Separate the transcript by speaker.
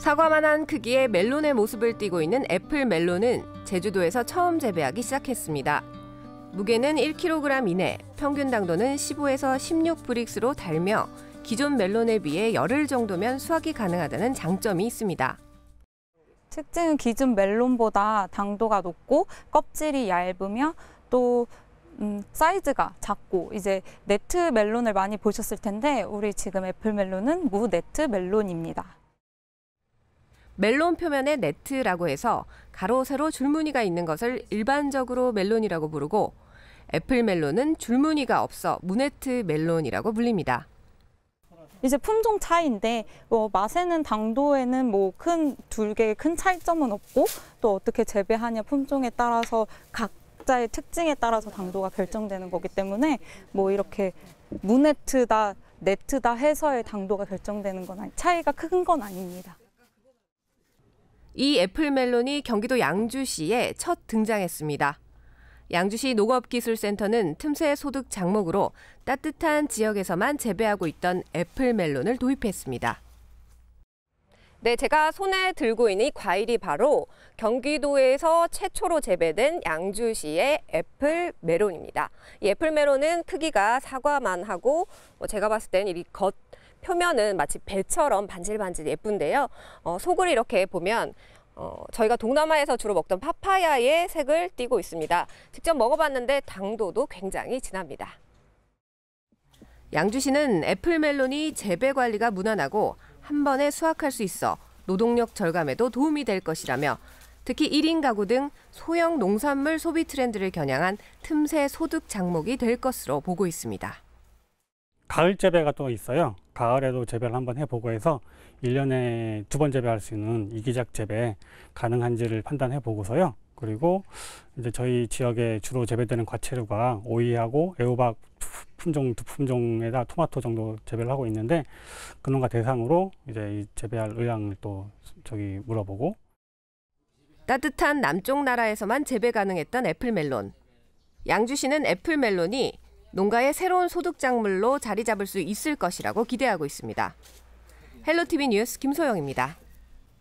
Speaker 1: 사과만한 크기의 멜론의 모습을 띠고 있는 애플 멜론은 제주도에서 처음 재배하기 시작했습니다. 무게는 1kg 이내, 평균 당도는 15에서 16브릭스로 달며 기존 멜론에 비해 열흘 정도면 수확이
Speaker 2: 가능하다는 장점이 있습니다. 특징은 기존 멜론보다 당도가 높고 껍질이 얇으며 또 음, 사이즈가 작고 이제 네트 멜론을 많이 보셨을 텐데 우리 지금 애플 멜론은 무네트 멜론입니다. 멜론 표면에 네트라고 해서 가로 세로
Speaker 1: 줄무늬가 있는 것을 일반적으로 멜론이라고 부르고 애플 멜론은 줄무늬가 없어
Speaker 2: 무네트 멜론이라고 불립니다. 이제 품종 차이인데 뭐 맛에는 당도에는 뭐 큰둘 개의 큰 차이점은 없고 또 어떻게 재배하냐 품종에 따라서 각자의 특징에 따라서 당도가 결정되는 거기 때문에 뭐 이렇게 무네트다 네트다 해서의 당도가 결정되는 건 아니, 차이가 큰 건 아닙니다.
Speaker 1: 이 애플멜론이 경기도 양주시에 첫 등장했습니다. 양주시 농업기술센터는 틈새 소득 장목으로 따뜻한 지역에서만 재배하고 있던 애플멜론을 도입했습니다. 네, 제가 손에 들고 있는 이 과일이 바로 경기도에서 최초로 재배된 양주시의 애플 메론입니다. 이 애플 메론은 크기가 사과만 하고 뭐 제가 봤을 때는 이겉 표면은 마치 배처럼 반질반질 예쁜데요. 어, 속을 이렇게 보면 어, 저희가 동남아에서 주로 먹던 파파야의 색을 띠고 있습니다. 직접 먹어봤는데 당도도 굉장히 진합니다. 양주시는 애플 멜론이 재배 관리가 무난하고 한 번에 수확할 수 있어 노동력 절감에도 도움이 될 것이라며 특히 1인 가구 등 소형 농산물 소비 트렌드를 겨냥한 틈새 소득 장목이 될 것으로 보고 있습니다.
Speaker 3: 가을 재배가 또 있어요. 가을에도 재배를 한번 해보고 해서 1년에 두 번 재배할 수 있는 이기작 재배 가능한지를 판단해 보고서요. 그리고 이제 저희 지역에 주로 재배되는 과채류가 오이하고 애호박 품종 두 품종에다 토마토 정도 재배를 하고 있는데 그 농가 대상으로 이제
Speaker 1: 재배할 의향을 또 저기 물어보고 따뜻한 남쪽 나라에서만 재배 가능했던 애플멜론. 양주시는 애플멜론이 농가의 새로운 소득 작물로 자리 잡을 수 있을 것이라고 기대하고 있습니다. 헬로티비 뉴스 김소영입니다.